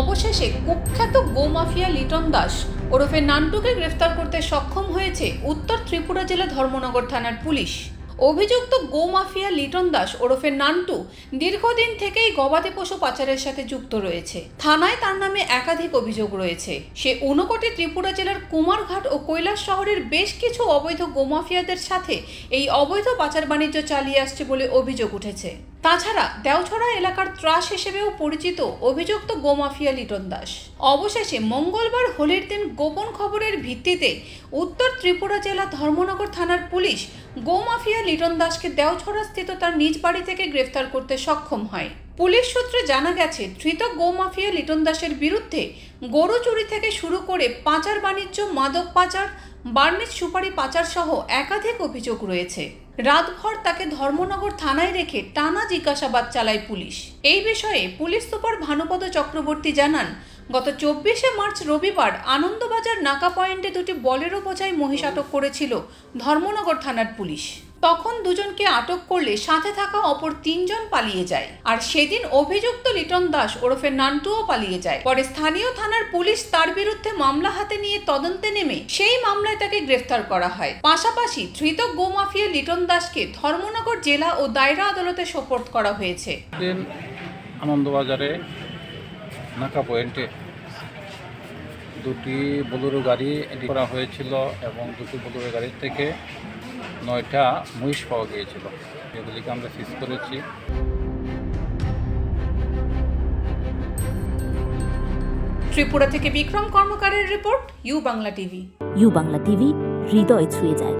অবশেষে কুখ্যাত গোমাফিয়া লিটন দাস ওরফে নান্টুকে গ্রেফতার করতে সক্ষম হয়েছে উত্তর ত্রিপুরা জেলা ধর্মনগর থানার পুলিশ অভিযুক্ত গোমাফিয়া লিটন দাস ওরফে নান্টু দীর্ঘদিন থেকেই গবাদি পশু পাচারের সাথে যুক্ত রয়েছে থানায় তার নামে একাধিক অভিযোগ রয়েছে সে ঊনকোটি ত্রিপুরা জেলার কুমারঘাট ও কৈলাস শহরের বেশ কিছু অবৈধ গোমাফিয়াদের সাথে এই অবৈধ পাচার বাণিজ্য চালিয়ে আসছে বলে অভিযোগ উঠেছে তাছাড়া দেওছড়া এলাকার ত্রাস হিসেবেও পরিচিত অভিযুক্ত গোমাফিয়া লিটন দাস অবশেষে মঙ্গলবার হোলির দিন গোপন খবরের ভিত্তিতে উত্তর ত্রিপুরা জেলা ধর্মনগর থানার পুলিশ গোমাফিয়া লিটন দাসকে দেওছড়া স্থিত তার নিজ বাড়ি থেকে গ্রেফতার করতে সক্ষম হয় পুলিশ সূত্রে জানা গেছে ধৃত গোমাফিয়া লিটন দাসের বিরুদ্ধে গরু চুরি থেকে শুরু করে পাচার বাণিজ্য মাদক পাচার বার্নেজ সুপারি পাচার সহ একাধিক অভিযোগ রয়েছে রাতভর তাকে ধর্মনগর থানায় রেখে টানা জিজ্ঞাসাবাদ চালায় পুলিশ এই বিষয়ে পুলিশ সুপার ভানুপদ চক্রবর্তী জানান গত চব্বিশে মার্চ রবিবার আনন্দবাজার নাকা পয়েন্টে দুটি বলেরও বোঝাই মহিষ আটক করেছিল ধর্মনগর থানার পুলিশ তখন দুজনকে আটক করলে সাথে থাকা অপর তিনজন পালিয়ে যায় আর সেদিন অভিযুক্ত লিটন দাস ওরফে নান্টুও পালিয়ে যায় পরে স্থানীয় থানার পুলিশ তার বিরুদ্ধে মামলা হাতে নিয়ে তদন্তে নেমে সেই মামলায় তাকে গ্রেফতার করা হয় পাশাপাশি ধৃত গোমাফিয়া লিটন দাসকে ধর্মনগর জেলা ও দায়রা আদালতে সোপর্দ করা হয়েছে আনন্দবাজারে নাকা পয়েন্টে দুটি বোলেরো গাড়ি এটি করা হয়েছিল এবং দুটি বোলেরো গাড়ির থেকে নয়টা মহিষ পাওয়া গিয়েছিল এগুলিকে আমরা সিজ করেছি ত্রিপুরা থেকে বিক্রম কর্মকারের report U Bangla TV U Bangla TV হৃদয় ছুঁয়ে যায়